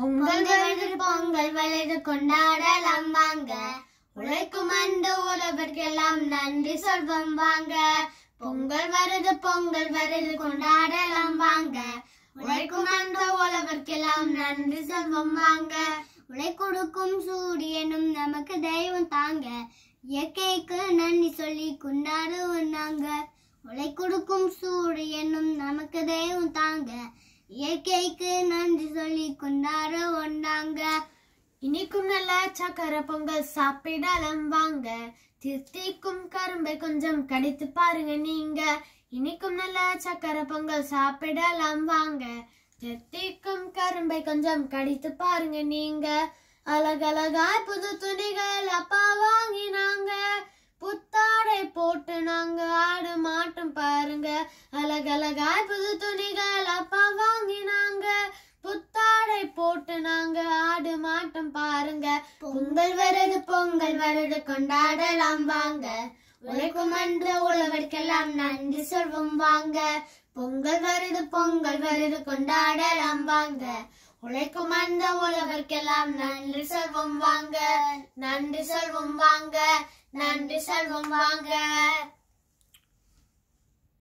பொங்கல் பொங்கல் வளர்ந்து கொண்டாடலாம் வாங்க உழைக்கும் அந்த உறவர்க்கெல்லாம் நன்றி சொல்வோம் வாங்க பொங்கல் வருது பொங்கல் வருது கொண்டாடலாம் வாங்க உழைக்கும் அந்த உழவர்க்கெல்லாம் நன்றி சொல்வோம் வாங்க உழை கொடுக்கும் சூரியனும் நமக்கு தெய்வம் தாங்க இயற்கைக்கு நன்றி சொல்லி கொண்டாடுவோம் நாங்க உழை கொடுக்கும் சூரியனும் நமக்கு தெய்வம் தாங்க இயற்கைக்கு நன்றி சொல்லி கொண்டாட வந்தாங்க இனிக்கும் நல்ல சக்கர பொங்கல் சாப்பிடலாம் வாங்க திருத்திக்கும் கரும்பை கொஞ்சம் கடித்து பாருங்க நீங்க இனிக்கும் நல்ல சக்கர பொங்கல் சாப்பிடலாம் வாங்க திருத்திக்கும் கரும்பை கொஞ்சம் கடித்து பாருங்க நீங்க அழகழகாய் புது துணிகள் அப்பா வாங்கினாங்க புத்தாடை போட்டு நாங்க ஆடு மாட்டும் பாருங்க அழகழகாய் புது துணிகள் ஆட்டம் பாருங்க பொங்கல் வருது பொங்கல் வருது கொண்டாடலாம் வாங்க உழைக்கும் அன்று உழவர்க்கெல்லாம் நன்றி சொல்வோம் வாங்க பொங்கல் வருது பொங்கல் வருது கொண்டாடலாம் வாங்க உழைக்கும் அந்த உழவர்க்கெல்லாம் நன்றி சொல்வோம் வாங்க நன்றி சொல்வோம் வாங்க நன்றி சொல்வோம் வாங்க